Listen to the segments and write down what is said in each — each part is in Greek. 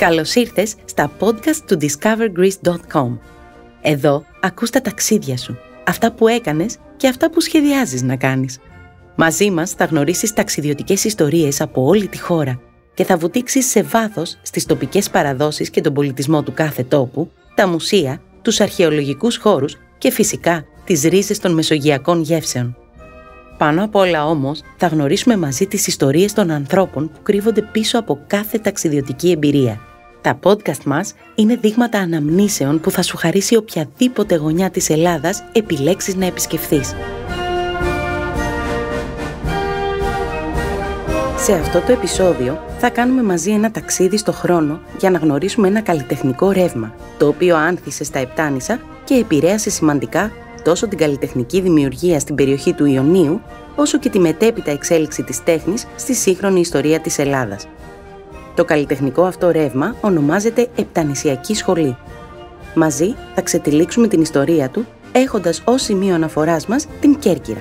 Καλώς ήρθες στα podcast του discovergreece.com. Εδώ ακούς τα ταξίδια σου, αυτά που έκανες και αυτά που σχεδιάζεις να κάνεις. Μαζί μας θα γνωρίσεις ταξιδιωτικές ιστορίες από όλη τη χώρα και θα βουτήξεις σε βάθος στις τοπικές παραδόσεις και τον πολιτισμό του κάθε τόπου, τα μουσεία, τους αρχαιολογικούς χώρους και φυσικά τις ρίζες των μεσογειακών γεύσεων. Πάνω απ' όλα όμως θα γνωρίσουμε μαζί τις ιστορίες των ανθρώπων που κρύβονται πίσω από κάθε ταξιδιωτική εμπειρία – τα podcast μας είναι δείγματα αναμνήσεων που θα σου χαρίσει οποιαδήποτε γωνιά της Ελλάδας επιλέξεις να επισκεφθείς. Σε αυτό το επεισόδιο θα κάνουμε μαζί ένα ταξίδι στο χρόνο για να γνωρίσουμε ένα καλλιτεχνικό ρεύμα, το οποίο άνθησε στα Επτάνησα και επηρέασε σημαντικά τόσο την καλλιτεχνική δημιουργία στην περιοχή του Ιωνίου, όσο και τη μετέπειτα εξέλιξη της τέχνης στη σύγχρονη ιστορία της Ελλάδας. Το καλλιτεχνικό αυτό ρεύμα ονομάζεται Επτανησιακή Σχολή. Μαζί θα ξετυλίξουμε την ιστορία του, έχοντας ως σημείο αναφοράς μας την Κέρκυρα.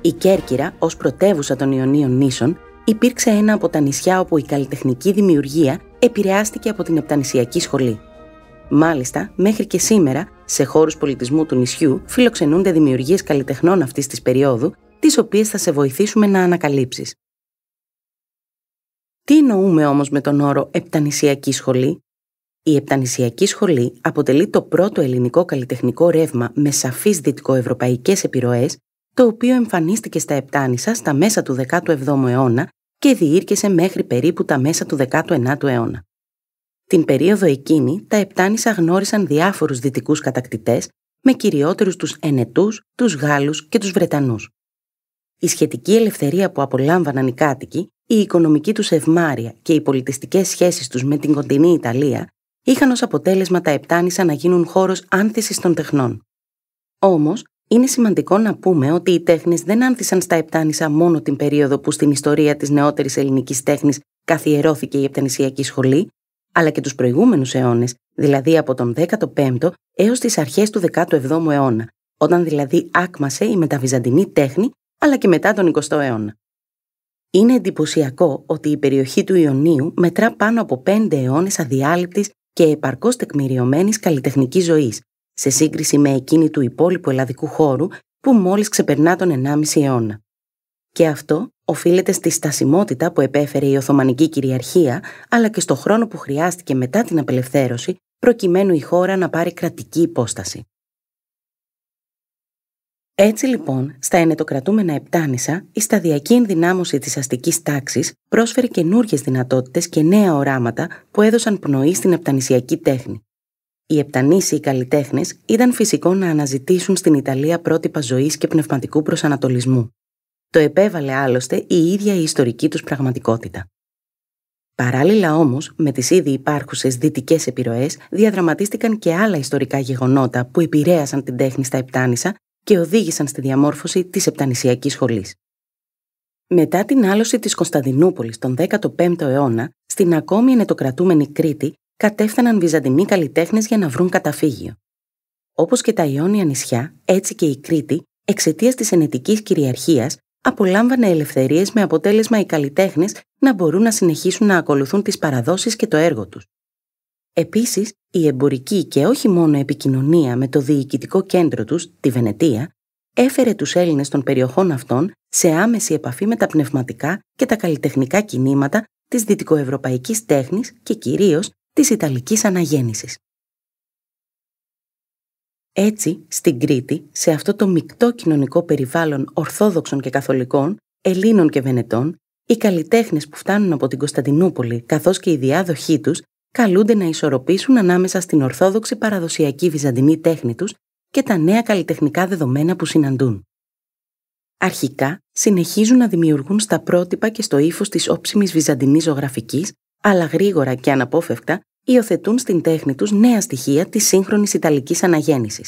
Η Κέρκυρα, ως πρωτεύουσα των Ιωνίων νήσων, υπήρξε ένα από τα νησιά όπου η καλλιτεχνική δημιουργία επηρεάστηκε από την Επτανησιακή Σχολή. Μάλιστα, μέχρι και σήμερα, σε χώρους πολιτισμού του νησιού φιλοξενούνται δημιουργίες καλλιτεχνών αυτής της περίοδου, τις οποίες θα σε βοηθήσουμε να ανακαλύψεις. Τι εννοούμε όμως με τον όρο «επτανησιακή σχολή» Η Επτανησιακή Σχολή αποτελεί το πρώτο ελληνικό καλλιτεχνικό ρεύμα με σαφείς δυτικοευρωπαϊκές επιρροές, το οποίο εμφανίστηκε στα Επτάνησα στα μέσα του 17ου αιώνα και διήρκεσε μέχρι περίπου τα μέσα του 19ου αιώνα. Την περίοδο εκείνη, τα Επτάνησα γνώρισαν διάφορους δυτικούς κατακτητές με κυριότερους τους Ενετούς, τους Γάλλους και τους Βρετανούς. Η σχετική ελευθερία που απολάμβαναν οι κάτοικοι η οικονομική του ευμάρεια και οι πολιτιστικές σχέσεις τους με την κοντινή Ιταλία είχαν ως αποτέλεσμα τα Επτάνησα να γίνουν χώρος άνθησης των τεχνών. Όμως, είναι σημαντικό να πούμε ότι οι τέχνες δεν άνθησαν στα Επτάνησα μόνο την περίοδο που στην ιστορία της νεότερης ελληνικής τέχνης καθιερώθηκε η Επτανησιακή Σχολή, αλλά και τους προηγούμενους αιώνες, δηλαδή από τον 15ο έως τις αρχές του 17ου αιώνα, όταν δηλαδή άκμασε η μεταβυζαντινή τέχνη, αλλά και μετά τον 20ο αιώνα. Είναι εντυπωσιακό ότι η περιοχή του Ιωνίου μετρά πάνω από πέντε αιώνες αδιάλειπτης και επαρκώς τεκμηριωμένης καλλιτεχνικής ζωής, σε σύγκριση με εκείνη του υπόλοιπου ελλαδικού χώρου που μόλις ξεπερνά τον 1,5 αιώνα. Και αυτό οφείλεται στη στασιμότητα που επέφερε η Οθωμανική κυριαρχία, αλλά και στο χρόνο που χρειάστηκε μετά την απελευθέρωση, προκειμένου η χώρα να πάρει κρατική υπόσταση. Έτσι λοιπόν, στα ενετοκρατούμενα Επτάνησα, η σταδιακή ενδυνάμωση της αστικής τάξης πρόσφερε καινούριε δυνατότητες και νέα οράματα που έδωσαν πνοή στην επτανησιακή τέχνη. Οι Επτανήσιοι καλλιτέχνες ήταν φυσικό να αναζητήσουν στην Ιταλία πρότυπα ζωής και πνευματικού προσανατολισμού. Το επέβαλε άλλωστε η ίδια η ιστορική τους πραγματικότητα. Παράλληλα όμως, με τις ήδη υπάρχουσες δυτικές επιρροές, διαδραματίστηκαν και άλλα ιστορικά γεγονότα που επηρέασαν την τέχνη στα Επτάνησα και οδήγησαν στη διαμόρφωση της Επτανησιακής σχολής. Μετά την άλωση της Κωνσταντινούπολης τον 15ο αιώνα, στην ακόμη ενετοκρατούμενη Κρήτη κατέφθαναν Βυζαντινοί καλλιτέχνες για να βρουν καταφύγιο. Όπως και τα Ιόνια νησιά, έτσι και η Κρήτη, εξαιτίας της ενετικής κυριαρχίας, απολάμβανε ελευθερίες με αποτέλεσμα οι καλλιτέχνες να μπορούν να συνεχίσουν να ακολουθούν τις παραδόσεις και το έργο τους. Επίσης, η εμπορική και όχι μόνο επικοινωνία με το διοικητικό κέντρο τους, τη Βενετία, έφερε τους Έλληνες των περιοχών αυτών σε άμεση επαφή με τα πνευματικά και τα καλλιτεχνικά κινήματα της δυτικοευρωπαϊκής τέχνης και κυρίως της Ιταλικής Αναγέννησης. Έτσι, στην Κρήτη, σε αυτό το μεικτό κοινωνικό περιβάλλον Ορθόδοξων και Καθολικών, Ελλήνων και Βενετών, οι καλλιτέχνες που φτάνουν από την Κωνσταντινούπολη καθώς και οι διάδοχοί τους καλούνται να ισορροπήσουν ανάμεσα στην ορθόδοξη παραδοσιακή βυζαντινή τέχνη τους και τα νέα καλλιτεχνικά δεδομένα που συναντούν. Αρχικά, συνεχίζουν να δημιουργούν στα πρότυπα και στο ύφος της όψιμης βυζαντινής ζωγραφικής, αλλά γρήγορα και αναπόφευκτα υιοθετούν στην τέχνη τους νέα στοιχεία της σύγχρονης Ιταλικής αναγέννησης.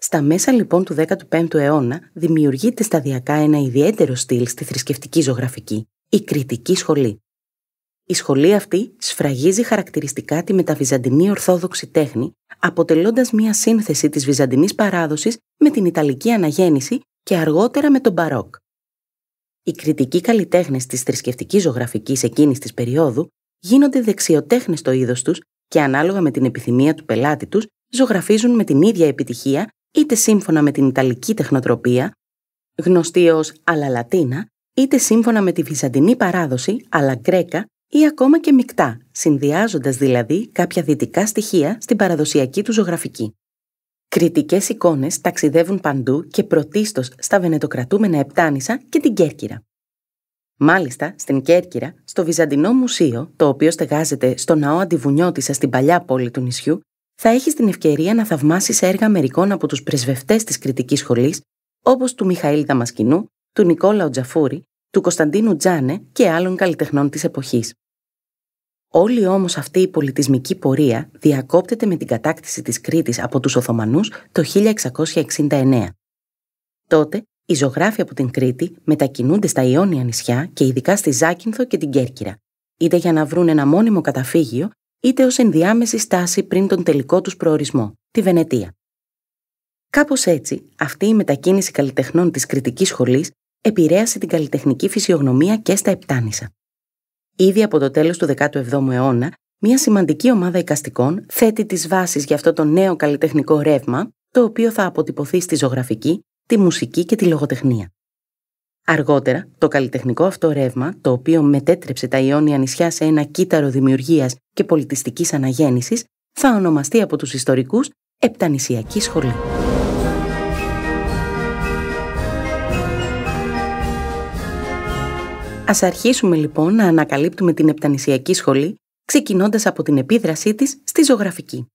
Στα μέσα λοιπόν του 15ου αιώνα δημιουργείται σταδιακά ένα ιδιαίτερο στυλ στη θρησκευτική ζωγραφική, η κριτική σχολή. Η σχολή αυτή σφραγίζει χαρακτηριστικά τη μεταβυζαντινή ορθόδοξη τέχνη, αποτελώντας μια σύνθεση της βυζαντινής παράδοσης με την Ιταλική αναγέννηση και αργότερα με τον Μπαρόκ. Οι κριτικοί καλλιτέχνες της θρησκευτικής ζωγραφικής εκείνης της περίοδου γίνονται δεξιοτέχνες στο είδος τους και ανάλογα με την επιθυμία του πελάτη τους, ζωγραφίζουν με την ίδια επιτυχία είτε σύμφωνα με την Ιταλική τεχνοτροπία, γνωστή ως αλαλατίνα, είτε σύμφωνα με τη Βυζαντινή παράδοση, Γκρέκα, ή ακόμα και μεικτά, συνδυάζοντας δηλαδή κάποια δυτικά στοιχεία στην παραδοσιακή του ζωγραφική. Κριτικές εικόνες ταξιδεύουν παντού και πρωτίστως στα βενετοκρατούμενα Επτάνησα και την Κέρκυρα. Μάλιστα, στην Κέρκυρα, στο Βυζαντινό Μουσείο, το οποίο στεγάζεται στο ναό Αντιβουνιώτησα στην παλιά πόλη του νησιού, θα έχεις την ευκαιρία να θαυμάσεις έργα μερικών από τους πρεσβευτές της κριτικής σχολής, όπως του Μιχαήλ Δαμασκινού, του Νικόλαου Τζαφούρη, του Κωνσταντίνου Τζάνε και άλλων καλλιτεχνών της εποχής. Όλη όμως αυτή η πολιτισμική πορεία διακόπτεται με την κατάκτηση της Κρήτης από τους Οθωμανούς το 1669. Τότε, οι ζωγράφοι από την Κρήτη μετακινούνται στα Ιόνια νησιά και ειδικά στη Ζάκυνθο και την Κέρκυρα, είτε για να βρουν ένα μόνιμο καταφύγιο, είτε ως ενδιάμεση στάση πριν τον τελικό τους προορισμό, τη Βενετία. Κάπως έτσι, αυτή η μετακίνηση καλλιτεχνών της Κρητικής Σχολής επηρέασε την καλλιτεχνική φυσιογνωμία και στα Επτάνησα. Ήδη από το τέλος του 17ου αιώνα, μια σημαντική ομάδα εικαστικών θέτει τις βάσεις για αυτό το νέο καλλιτεχνικό ρεύμα, το οποίο θα αποτυπωθεί στη ζωγραφική, τη μουσική και τη λογοτεχνία. Αργότερα, το καλλιτεχνικό αυτό ρεύμα, το οποίο μετέτρεψε τα Ιόνια νησιά σε ένα κύτταρο δημιουργίας και πολιτιστικής αναγέννησης, θα ονομαστεί από τους ιστορικούς Επτανησιακή Σχολή. Ας αρχίσουμε λοιπόν να ανακαλύπτουμε την επτανησιακή σχολή, ξεκινώντας από την επίδρασή της στη ζωγραφική.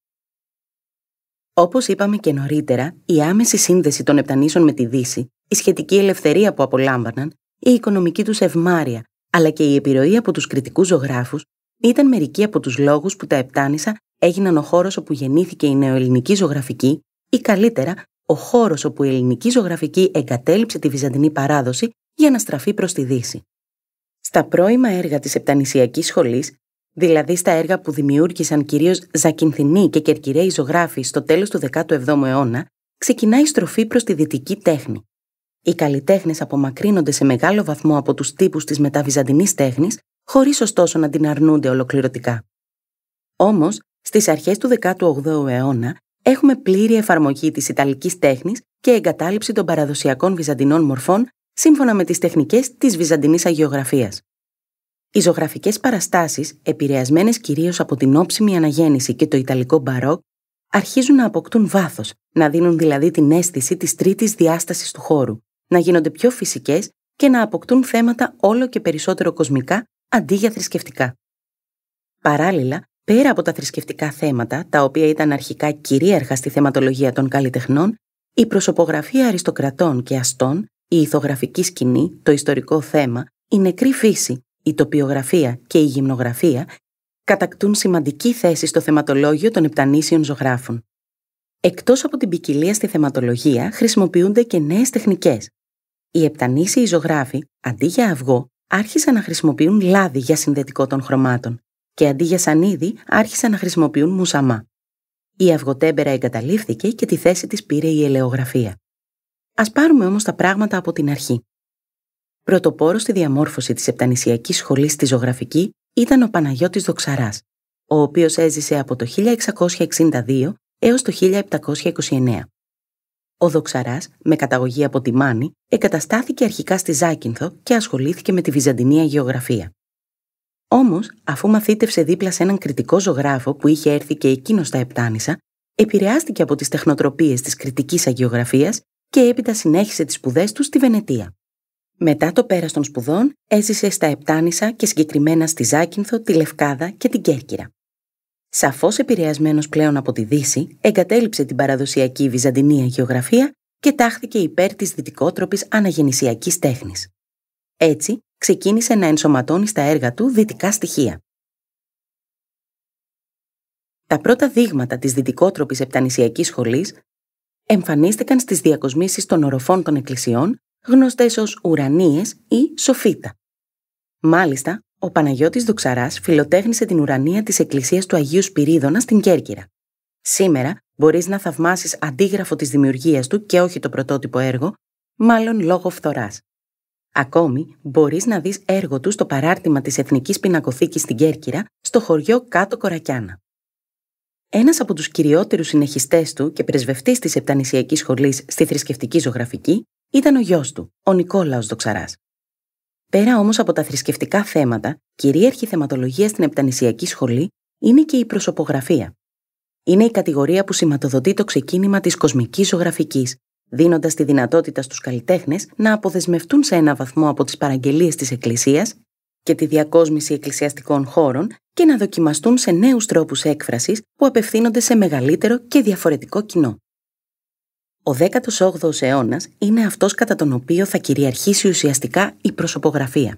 Όπως είπαμε και νωρίτερα, η άμεση σύνδεση των επτανήσεων με τη Δύση, η σχετική ελευθερία που απολάμβαναν, η οικονομική τους ευμάρεια, αλλά και η επιρροή από τους κριτικούς ζωγράφους, ήταν μερικοί από τους λόγους που τα επτάνησα έγιναν ο χώρος όπου γεννήθηκε η νεοελληνική ζωγραφική ή καλύτερα ο χώρος όπου η ελληνική ζωγραφική εγκατέλειψε τη βυζαντινή παράδοση για να στραφεί προς τη Δύση. Στα πρώιμα έργα της Επτανησιακής σχολής, δηλαδή στα έργα που δημιούργησαν κυρίως Ζακυνθινοί και Κερκυραίοι ζωγράφοι στο τέλος του 17ου αιώνα, ξεκινάει η στροφή προς τη δυτική τέχνη. Οι καλλιτέχνες απομακρύνονται σε μεγάλο βαθμό από τους τύπους της μεταβυζαντινής τέχνης, χωρίς ωστόσο να την αρνούνται ολοκληρωτικά. Όμως, στις αρχές του 18ου αιώνα, έχουμε πλήρη εφαρμογή της ιταλικής τέχνης και εγκατάλειψη των παραδοσιακών βυζαντινών μορφών σύμφωνα με τις τεχνικές της Βυζαντινής Αγιογραφίας. Οι ζωγραφικές παραστάσεις, επηρεασμένες κυρίως από την όψιμη αναγέννηση και το Ιταλικό μπαρόκ, αρχίζουν να αποκτούν βάθος, να δίνουν δηλαδή την αίσθηση της τρίτης διάστασης του χώρου, να γίνονται πιο φυσικές και να αποκτούν θέματα όλο και περισσότερο κοσμικά αντί για θρησκευτικά. Παράλληλα, πέρα από τα θρησκευτικά θέματα, τα οποία ήταν αρχικά κυρίαρχα στη θεματολογία των καλλιτεχνών, η προσωπογραφία αριστοκρατών και αστών η ηθογραφική σκηνή, το ιστορικό θέμα, η νεκρή φύση, η τοπιογραφία και η γυμνογραφία κατακτούν σημαντική θέση στο θεματολόγιο των επτανήσιων ζωγράφων. Εκτός από την ποικιλία στη θεματολογία, χρησιμοποιούνται και νέες τεχνικές. Οι επτανήσιοι ζωγράφοι, αντί για αυγό, άρχισαν να χρησιμοποιούν λάδι για συνδετικό των χρωμάτων και αντί για σανίδι, άρχισαν να χρησιμοποιούν μουσαμά. Η αυγοτέμπερα εγκαταλείφθηκε και τη θέση της πήρε η ελαιογραφία. Ας πάρουμε όμως τα πράγματα από την αρχή. Πρωτοπόρος στη διαμόρφωση της Επτανησιακής Σχολής στη Ζωγραφική ήταν ο Παναγιώτης Δοξαράς, ο οποίος έζησε από το 1662 έως το 1729. Ο Δοξαράς, με καταγωγή από τη Μάνη, εγκαταστάθηκε αρχικά στη Ζάκυνθο και ασχολήθηκε με τη Βυζαντινή Αγιογραφία. Όμως, αφού μαθήτευσε δίπλα σε έναν κριτικό ζωγράφο που είχε έρθει και εκείνος στα Επτάνησα, επηρεάστηκε από τις τεχνοτροπίες της κριτικής αγιογραφίας και έπειτα συνέχισε τις σπουδές του στη Βενετία. Μετά το πέρας των σπουδών έζησε στα Επτάνησα και συγκεκριμένα στη Ζάκυνθο, τη Λευκάδα και την Κέρκυρα. Σαφώς επηρεασμένος πλέον από τη Δύση, εγκατέλειψε την παραδοσιακή βυζαντινή γεωγραφία και τάχθηκε υπέρ της δυτικότροπης αναγεννησιακής τέχνης. Έτσι, ξεκίνησε να ενσωματώνει στα έργα του δυτικά στοιχεία. Τα πρώτα δείγματα της δυτικότροπης επτανησιακής σχολής εμφανίστηκαν στις διακοσμήσεις των οροφών των εκκλησιών, γνωστές ως ουρανίες ή σοφίτα. Μάλιστα, ο Παναγιώτης Δοξαράς φιλοτέχνησε την ουρανία της εκκλησίας του Αγίου Σπυρίδωνα στην Κέρκυρα. Σήμερα μπορείς να θαυμάσεις αντίγραφο της δημιουργίας του και όχι το πρωτότυπο έργο, μάλλον λόγω φθοράς. Ακόμη, μπορείς να δεις έργο του στο παράρτημα της Εθνικής Πινακοθήκης στην Κέρκυρα, στο χωριό Κάτω Κορακιάνα. Ένας από τους κυριότερους συνεχιστές του και πρεσβευτής της Επτανησιακής Σχολής στη θρησκευτική ζωγραφική ήταν ο γιος του, ο Νικόλαος Δοξαράς. Πέρα όμως από τα θρησκευτικά θέματα, κυρίαρχη θεματολογία στην Επτανησιακή Σχολή είναι και η προσωπογραφία. Είναι η κατηγορία που σηματοδοτεί το ξεκίνημα της κοσμικής ζωγραφικής, δίνοντας τη δυνατότητα στους καλλιτέχνες να αποδεσμευτούν σε ένα βαθμό από τις παραγγελίες της Εκκλησίας και τη διακόσμηση εκκλησιαστικών χώρων και να δοκιμαστούν σε νέους τρόπους έκφρασης που απευθύνονται σε μεγαλύτερο και διαφορετικό κοινό. Ο 18ος αιώνας είναι αυτός κατά τον οποίο θα κυριαρχήσει ουσιαστικά η προσωπογραφία.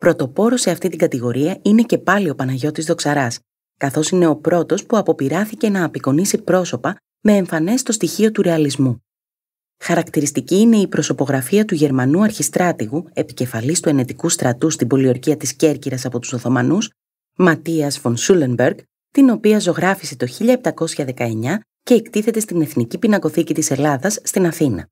Πρωτοπόρο σε αυτή την κατηγορία είναι και πάλι ο Παναγιώτης Δοξαράς, καθώς είναι ο πρώτος που αποπειράθηκε να απεικονίσει πρόσωπα με εμφανές το στοιχείο του ρεαλισμού. Χαρακτηριστική είναι η προσωπογραφία του Γερμανού αρχιστράτηγου, επικεφαλής του ενετικού στρατού στην πολιορκία της Κέρκυρας από τους Οθωμανούς, Ματίας von Σούλενμπεργκ, την οποία ζωγράφησε το 1719 και εκτίθεται στην Εθνική Πινακοθήκη της Ελλάδας στην Αθήνα.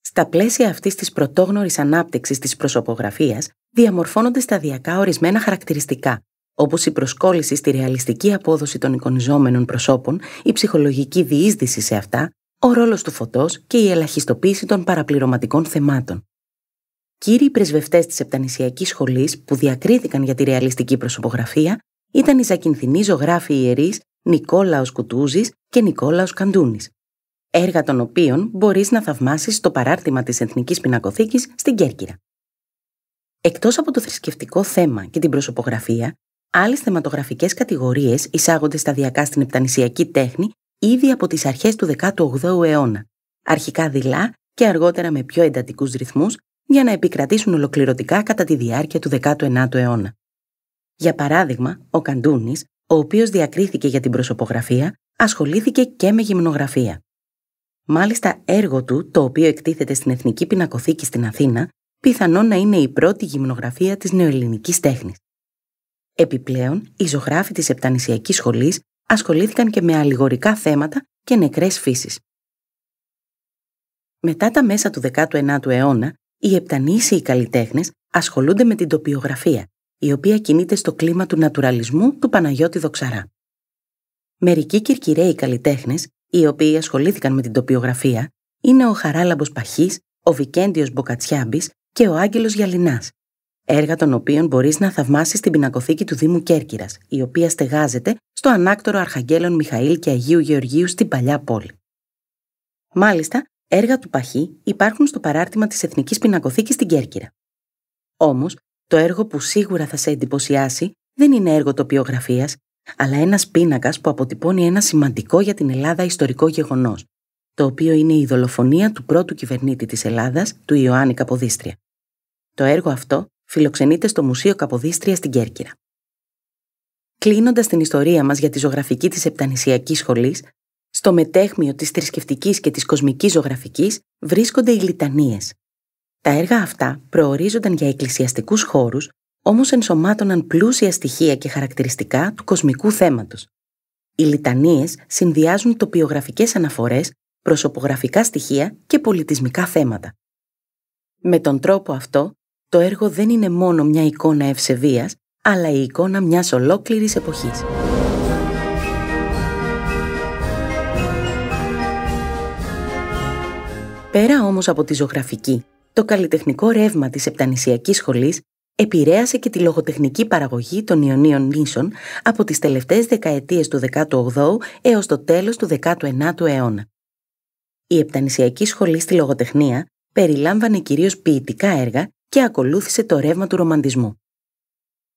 Στα πλαίσια αυτής της πρωτόγνωρης ανάπτυξης της προσωπογραφίας, διαμορφώνονται σταδιακά ορισμένα χαρακτηριστικά, όπως η προσκόλληση στη ρεαλιστική απόδοση των εικονιζόμενων προσώπων, η ψυχολογική διείσδυση σε αυτά, ο ρόλος του φωτός και η ελαχιστοποίηση των παραπληρωματικών θεμάτων. Κύριοι πρεσβευτές της Επτανησιακής σχολής που διακρίθηκαν για τη ρεαλιστική προσωπογραφία ήταν οι Ζακυνθινοί ζωγράφοι ιερείς Νικόλαος Κουτούζης και Νικόλαος Καντούνης, έργα των οποίων μπορείς να θαυμάσεις στο παράρτημα της Εθνικής Πινακοθήκης στην Κέρκυρα. Εκτός από το θρησκευτικό θέμα και την προσωπογραφία, άλλες θεματογραφικές κατηγορίες εισάγονται σταδιακά στην επτανησιακή τέχνη ήδη από τις αρχές του 18ου αιώνα, αρχικά δειλά και αργότερα με πιο εντατικούς ρυθμούς για να επικρατήσουν ολοκληρωτικά κατά τη διάρκεια του 19ου αιώνα. Για παράδειγμα, ο Καντούνης, ο οποίος διακρίθηκε για την προσωπογραφία, ασχολήθηκε και με γυμνογραφία. Μάλιστα, έργο του, το οποίο εκτίθεται στην Εθνική Πινακοθήκη στην Αθήνα, πιθανόν να είναι η πρώτη γυμνογραφία της νεοελληνικής τέχνης. Επιπλέον, οι ζωγράφοι της Επτανησιακής Σχολής ασχολήθηκαν και με αλληγορικά θέματα και νεκρές φύσεις. Μετά τα μέσα του 19ου αιώνα, οι επτανήσιοι καλλιτέχνες ασχολούνται με την τοπιογραφία, η οποία κινείται στο κλίμα του νατουραλισμού του Παναγιώτη Δοξαρά. Μερικοί κυρκυραίοι καλλιτέχνες, οι οποίοι ασχολήθηκαν με την τοπιογραφία, είναι ο Χαράλαμπος Παχής, ο Βικέντιος Μποκατσιάμπης και ο Άγγελος Γιαλινά, έργα των οποίων μπορείς να θαυμάσεις την πινακοθήκη του Δήμου Κέρκυρας, η οποία στεγάζεται στο ανάκτορο Αρχαγγέλων Μιχαήλ και Αγίου Γεωργίου στην Παλιά Πόλη. Μάλιστα, έργα του Παχή υπάρχουν στο παράρτημα της Εθνικής Πινακοθήκης στην Κέρκυρα. Όμως, το έργο που σίγουρα θα σε εντυπωσιάσει δεν είναι έργο τοπιογραφίας, αλλά ένας πίνακας που αποτυπώνει ένα σημαντικό για την Ελλάδα ιστορικό γεγονός, το οποίο είναι η δολοφονία του πρώτου κυβερνήτη της Ελλάδας, του Ιωάννη Καποδίστρια. Το έργο αυτό φιλοξενείται στο Μουσείο Καποδίστριας στην Κέρκυρα. Κλείνοντας την ιστορία μας για τη ζωγραφική της Επτανησιακής Σχολής, στο μετέχμιο της θρησκευτικής και της κοσμικής ζωγραφικής βρίσκονται οι λιτανίες. Τα έργα αυτά προορίζονταν για εκκλησιαστικούς χώρους, όμως ενσωμάτωναν πλούσια στοιχεία και χαρακτηριστικά του κοσμικού θέματος. Οι λιτανίες συνδυάζουν τοπιογραφικές αναφορές, προσωπογραφικά στοιχεία και πολιτισμικά θέματα. Με τον τρόπο αυτό, το έργο δεν είναι μόνο μια εικόνα ευσεβίας, αλλά η εικόνα μιας ολόκληρης εποχής. Πέρα όμως από τη ζωγραφική, το καλλιτεχνικό ρεύμα της Επτανησιακής Σχολής επηρέασε και τη λογοτεχνική παραγωγή των Ιωνίων νήσων από τις τελευταίες δεκαετίες του 18ου έως το τέλος του 19ου αιώνα. Η Επτανησιακή Σχολή στη Λογοτεχνία περιλάμβανε κυρίως ποιητικά έργα και ακολούθησε το ρεύμα του ρομαντισμού.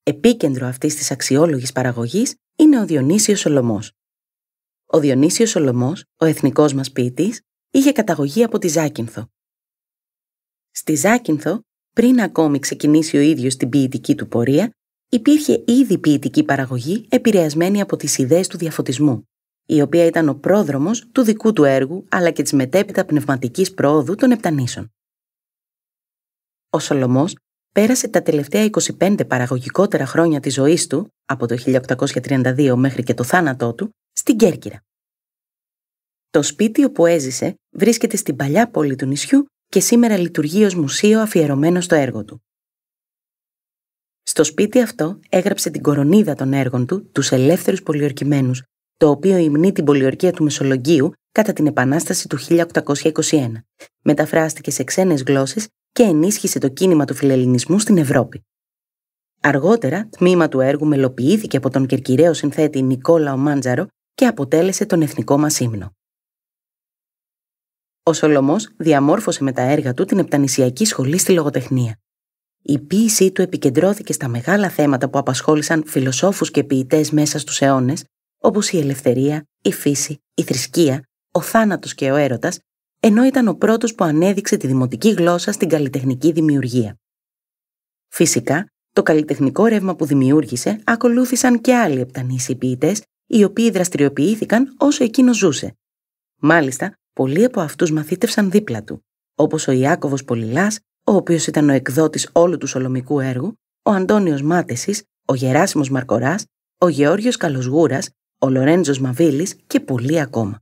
Επίκεντρο αυτής της αξιόλογης παραγωγής είναι ο Διονύσιος Σολωμός. Ο Διονύσιος Σολωμός, ο εθνικός μας ποιητής, είχε καταγωγή από τη Ζάκυνθο. Στη Ζάκυνθο, πριν ακόμη ξεκινήσει ο ίδιος την ποιητική του πορεία, υπήρχε ήδη ποιητική παραγωγή επηρεασμένη από τις ιδέες του διαφωτισμού, η οποία ήταν ο πρόδρομος του δικού του έργου αλλά και της μετέπειτα πνευματικής προόδου των Επτανήσων. Ο Σολομός πέρασε τα τελευταία 25 παραγωγικότερα χρόνια της ζωής του, από το 1832 μέχρι και το θάνατό του, στην Κέρκυρα. Το σπίτι όπου έζησε βρίσκεται στην παλιά πόλη του νησιού και σήμερα λειτουργεί ως μουσείο αφιερωμένο στο έργο του. Στο σπίτι αυτό έγραψε την κορονίδα των έργων του, τους ελεύθερους πολιορκημένους, το οποίο υμνεί την πολιορκία του Μεσολογγίου κατά την Επανάσταση του 1821. Μεταφράστηκε σε ξένες γλώσσες και ενίσχυσε το κίνημα του φιλελληνισμού στην Ευρώπη. Αργότερα, τμήμα του έργου μελοποιήθηκε από τον κερκυραίο συνθέτη Νικόλαο Ομάντζαρο και αποτέλεσε τον εθνικό μας ύμνο. Ο Σολομός διαμόρφωσε με τα έργα του την Επτανησιακή Σχολή στη Λογοτεχνία. Η ποίησή του επικεντρώθηκε στα μεγάλα θέματα που απασχόλησαν φιλοσόφους και ποιητές μέσα στους αιώνες, όπως η ελευθερία, η φύση, η θρησκεία, ο θάνατος και ο έρωτας ενώ ήταν ο πρώτος που ανέδειξε τη δημοτική γλώσσα στην καλλιτεχνική δημιουργία. Φυσικά, το καλλιτεχνικό ρεύμα που δημιούργησε ακολούθησαν και άλλοι επτανήσιοι ποιητέ, οι οποίοι δραστηριοποιήθηκαν όσο εκείνος ζούσε. Μάλιστα, πολλοί από αυτούς μαθήτευσαν δίπλα του, όπως ο Ιάκοβο, Πολυλάς, ο οποίος ήταν ο εκδότης όλου του σολομικού έργου, ο Αντώνιος Μάτεσης, ο Γεράσιμος Μαρκοράς, ο Γεώργιος Καλοσγούρας, ο Λορέντζος Μαβίλης και πολλοί ακόμα.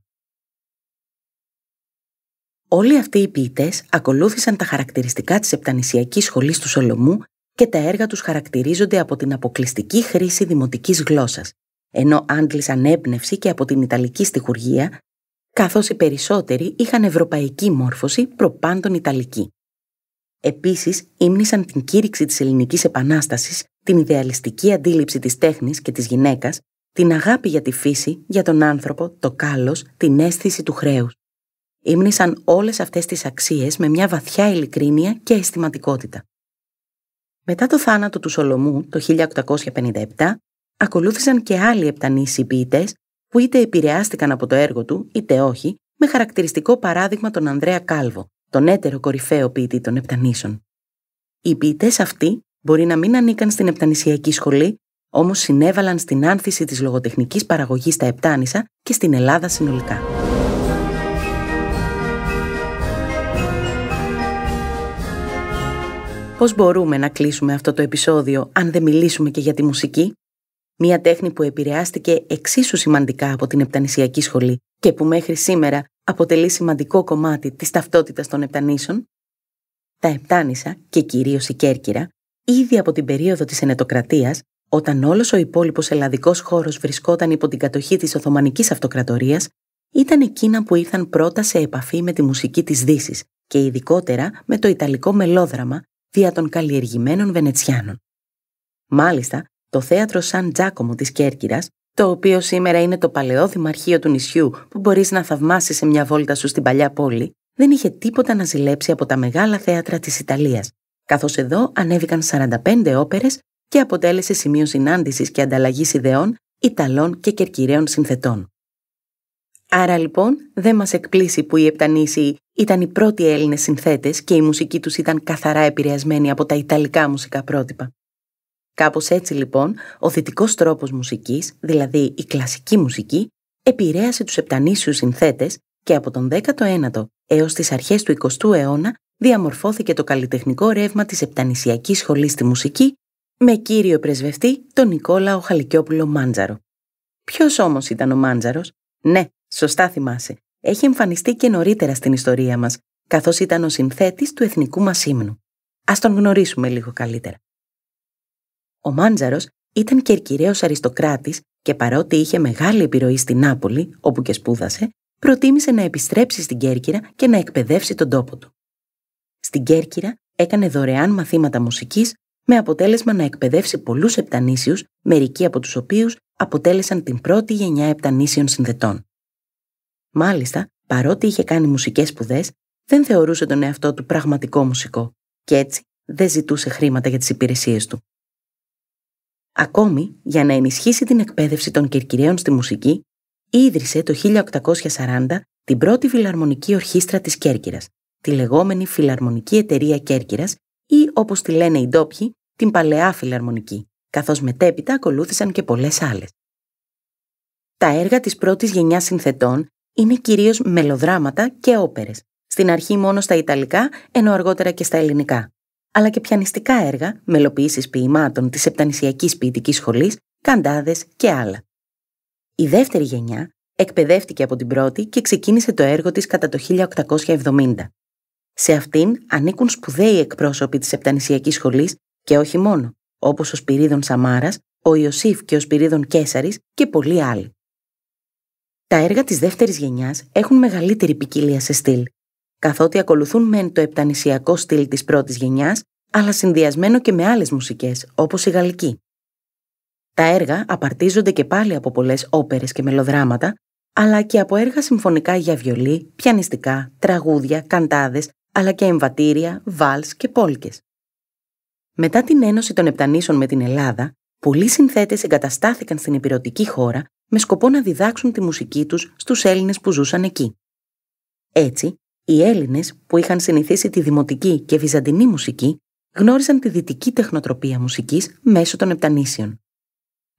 Όλοι αυτοί οι ποιητές ακολούθησαν τα χαρακτηριστικά της Επτανησιακής Σχολής του Σολομού και τα έργα τους χαρακτηρίζονται από την αποκλειστική χρήση δημοτικής γλώσσας, ενώ άντλησαν έμπνευση και από την Ιταλική στιχουργία, καθώς οι περισσότεροι είχαν ευρωπαϊκή μόρφωση προπάντων Ιταλική. Επίσης, ύμνησαν την κήρυξη της Ελληνικής Επανάστασης, την ιδεαλιστική αντίληψη της τέχνης και της γυναίκας, την αγάπη για τη φύση, για τον άνθρωπο, το κάλος, την αίσθηση του χρέους ύμνησαν όλες αυτές τις αξίες με μια βαθιά ειλικρίνεια και αισθηματικότητα. Μετά το θάνατο του Σολομού το 1857, ακολούθησαν και άλλοι επτανήσιοι ποιητές που είτε επηρεάστηκαν από το έργο του είτε όχι, με χαρακτηριστικό παράδειγμα τον Ανδρέα Κάλβο, τον έτερο κορυφαίο ποιητή των Επτανήσων. Οι ποιητές αυτοί μπορεί να μην ανήκαν στην Επτανησιακή σχολή, όμως συνέβαλαν στην άνθηση της λογοτεχνικής παραγωγής στα Επτάνησα και στην Ελλάδα συνολικά. Πώς μπορούμε να κλείσουμε αυτό το επεισόδιο αν δεν μιλήσουμε και για τη μουσική? Μία τέχνη που επηρεάστηκε εξίσου σημαντικά από την Επτανησιακή Σχολή και που μέχρι σήμερα αποτελεί σημαντικό κομμάτι της ταυτότητας των Επτανήσων. Τα Επτάνησα και κυρίως η Κέρκυρα, ήδη από την περίοδο της Ενετοκρατίας, όταν όλος ο υπόλοιπος ελλαδικός χώρος βρισκόταν υπό την κατοχή της Οθωμανικής Αυτοκρατορίας, ήταν εκείνα που ήρθαν πρώτα σε επαφή με τη μουσική της δύσης και ειδικότερα με το Ιταλικό μελόδραμα δια των καλλιεργημένων Βενετσιάνων. Μάλιστα, το θέατρο Σαν Τζάκομο της Κέρκυρας, το οποίο σήμερα είναι το παλαιό δημαρχείο του νησιού που μπορείς να θαυμάσεις σε μια βόλτα σου στην παλιά πόλη, δεν είχε τίποτα να ζηλέψει από τα μεγάλα θέατρα της Ιταλίας, καθώς εδώ ανέβηκαν 45 όπερες και αποτέλεσε σημείο συνάντησης και ανταλλαγής ιδεών Ιταλών και Κερκυραίων συνθετών. Άρα λοιπόν δεν μας εκπλήσει που οι Επτανήσιοι ήταν οι πρώτοι Έλληνες συνθέτες και η μουσική τους ήταν καθαρά επηρεασμένη από τα Ιταλικά μουσικά πρότυπα. Κάπως έτσι λοιπόν, ο δυτικός τρόπος μουσικής, δηλαδή η κλασική μουσική, επηρέασε τους Επτανήσιους συνθέτες και από τον 19ο έως τις αρχές του 20ου αιώνα διαμορφώθηκε το καλλιτεχνικό ρεύμα της Επτανησιακής Σχολής στη Μουσική με κύριο πρεσβευτή τον Νικόλαο Χαλικιόπουλο Μάντζαρο. Ποιος όμως ήταν ο εως τις αρχες του 20 ου αιωνα διαμορφωθηκε το καλλιτεχνικο ρευμα της επτανησιακης σχολης στη μουσικη με κυριο πρεσβευτη τον νικολαο χαλικιοπουλο μαντζαρο ποιος ομως ηταν ο μαντζαρος Ναι, Σωστά θυμάσαι. Έχει εμφανιστεί και νωρίτερα στην ιστορία μας, καθώς ήταν ο συνθέτης του εθνικού μας ύμνου. Ας τον γνωρίσουμε λίγο καλύτερα. Ο Μάντζαρο ήταν κερκυραίος αριστοκράτης και παρότι είχε μεγάλη επιρροή στην Νάπολη, όπου και σπούδασε, προτίμησε να επιστρέψει στην Κέρκυρα και να εκπαιδεύσει τον τόπο του. Στην Κέρκυρα έκανε δωρεάν μαθήματα μουσικής με αποτέλεσμα να εκπαιδεύσει πολλούς επτανήσιους, μερικοί από τους οποίους αποτέλεσαν την πρώτη γενιά επτανήσιων συνδετών. Μάλιστα, παρότι είχε κάνει μουσικές σπουδές, δεν θεωρούσε τον εαυτό του πραγματικό μουσικό και έτσι δεν ζητούσε χρήματα για τις υπηρεσίες του. Ακόμη, για να ενισχύσει την εκπαίδευση των κερκυραίων στη μουσική, ίδρυσε το 1840 την πρώτη φιλαρμονική ορχήστρα της Κέρκυρας, τη λεγόμενη Φιλαρμονική Εταιρεία Κέρκυρας ή όπως τη λένε οι ντόπιοι, την Παλαιά Φιλαρμονική, καθώς μετέπειτα ακολούθησαν και πολλές άλλες. Τα έργα της πρώτης γενιάς συνθετών είναι κυρίως μελοδράματα και όπερες, στην αρχή μόνο στα Ιταλικά, ενώ αργότερα και στα Ελληνικά. Αλλά και πιανιστικά έργα, μελοποιήσει ποιημάτων της Επτανησιακής ποιητικής σχολής, καντάδες και άλλα. Η δεύτερη γενιά εκπαιδεύτηκε από την πρώτη και ξεκίνησε το έργο της κατά το 1870. Σε αυτήν ανήκουν σπουδαίοι εκπρόσωποι της Επτανησιακής σχολής και όχι μόνο, όπως ο Σπυρίδων Σαμάρας, ο Ιωσήφ και ο Σπυρίδων Κέσαρης και πολλοί άλλοι. Τα έργα της δεύτερης γενιάς έχουν μεγαλύτερη ποικιλία σε στυλ, καθότι ακολουθούν μεν το επτανησιακό στυλ της πρώτης γενιάς, αλλά συνδυασμένο και με άλλες μουσικές, όπως η γαλλική. Τα έργα απαρτίζονται και πάλι από πολλές όπερες και μελοδράματα, αλλά και από έργα συμφωνικά για βιολί, πιανιστικά, τραγούδια, καντάδες, αλλά και εμβατήρια, βάλ και πόλκες. Μετά την ένωση των Επτανήσων με την Ελλάδα, πολλοί συνθέτες εγκαταστάθηκαν στην υπηρετική χώρα με σκοπό να διδάξουν τη μουσική τους στους Έλληνες που ζούσαν εκεί. Έτσι, οι Έλληνες που είχαν συνηθίσει τη δημοτική και βυζαντινή μουσική γνώριζαν τη δυτική τεχνοτροπία μουσικής μέσω των Επτανήσιων.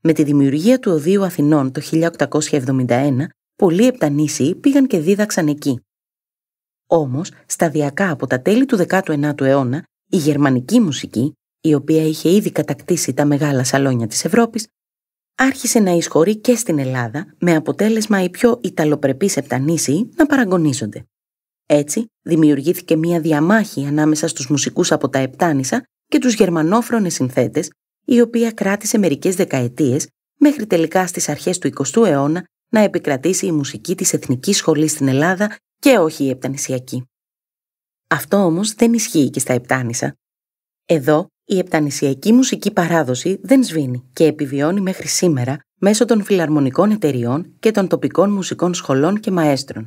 Με τη δημιουργία του Οδείου Αθηνών το 1871, πολλοί επτανήσιοι πήγαν και δίδαξαν εκεί. Όμως, σταδιακά από τα τέλη του 19ου αιώνα, η γερμανική μουσική, η οποία είχε ήδη κατακτήσει τα μεγάλα σαλόνια της Ευρώπης, άρχισε να εισχωρεί και στην Ελλάδα, με αποτέλεσμα οι πιο Ιταλοπρεπείς επτανήσιοι να παραγωνίζονται. Έτσι, δημιουργήθηκε μία διαμάχη ανάμεσα στους μουσικούς από τα Επτάνησα και τους γερμανόφρονες συνθέτες, η οποία κράτησε μερικές δεκαετίες, μέχρι τελικά στις αρχές του 20ου αιώνα να επικρατήσει η μουσική της Εθνικής Σχολής στην Ελλάδα και όχι η Επτανησιακή. Αυτό όμως δεν ισχύει και στα Επτάνησα. Εδώ η επτανησιακή μουσική παράδοση δεν σβήνει και επιβιώνει μέχρι σήμερα μέσω των φιλαρμονικών εταιριών και των τοπικών μουσικών σχολών και μαέστρων.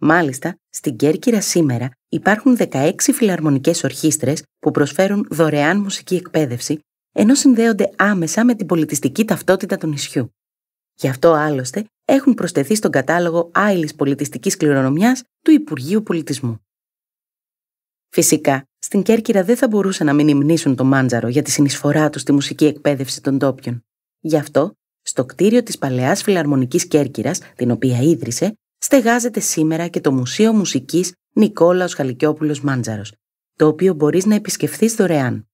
Μάλιστα, στην Κέρκυρα σήμερα υπάρχουν 16 φιλαρμονικές ορχήστρες που προσφέρουν δωρεάν μουσική εκπαίδευση, ενώ συνδέονται άμεσα με την πολιτιστική ταυτότητα του νησιού. Γι' αυτό άλλωστε έχουν προσθεθεί στον κατάλογο άειλης πολιτιστικής κληρονομιάς του Υπουργείου Πολιτισμού. Φυσικά, στην Κέρκυρα δεν θα μπορούσε να μην υμνήσουν το Μάντζαρο για τη συνεισφορά του στη μουσική εκπαίδευση των τόπιων. Γι' αυτό, στο κτίριο της Παλαιάς Φιλαρμονικής Κέρκυρας, την οποία ίδρυσε, στεγάζεται σήμερα και το Μουσείο Μουσικής Νικόλαος Χαλικιόπουλος Μάντζαρος, το οποίο μπορείς να επισκεφθείς δωρεάν.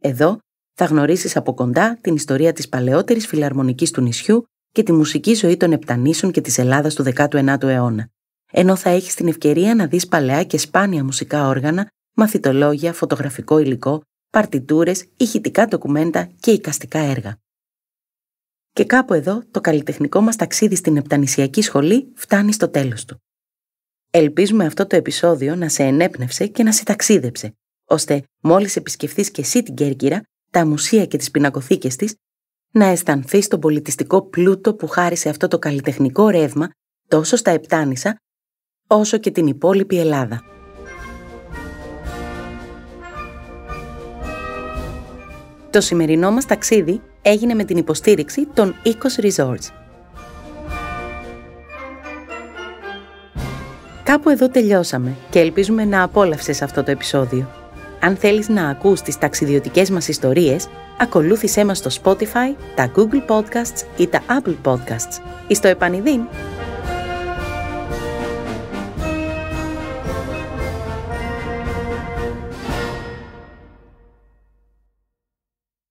Εδώ θα γνωρίσεις από κοντά την ιστορία της παλαιότερης φιλαρμονικής του νησιού και τη μουσική ζωή των Επτανήσων και της Ελλάδας του 19ου αιώνα, ενώ θα έχεις την ευκαιρία να δεις παλαιά και σπάνια μουσικά όργανα, μαθητολόγια, φωτογραφικό υλικό, παρτιτούρες, ηχητικά ντοκουμέντα και οικαστικά έργα. Και κάπου εδώ το καλλιτεχνικό μας ταξίδι στην Επτανησιακή Σχολή φτάνει στο τέλος του. Ελπίζουμε αυτό το επεισόδιο να σε ενέπνευσε και να σε ταξίδεψε, ώστε μόλις επισκεφθείς και εσύ την Κέρκυρα, τα μουσεία και τις πινακοθήκες της, να αισθανθείς τον πολιτιστικό πλούτο που χάρισε αυτό το καλλιτεχνικό ρεύμα τόσο στα Επτάνησα όσο και την υπόλοιπη Ελλάδα. Το σημερινό μας ταξίδι έγινε με την υποστήριξη των 20 Resorts. Κάπου εδώ τελειώσαμε και ελπίζουμε να απόλαυσες αυτό το επεισόδιο. Αν θέλεις να ακούς τις ταξιδιωτικές μας ιστορίες, ακολούθησέ μας στο Spotify, τα Google Podcasts ή τα Apple Podcasts. Είστε επανειδήν!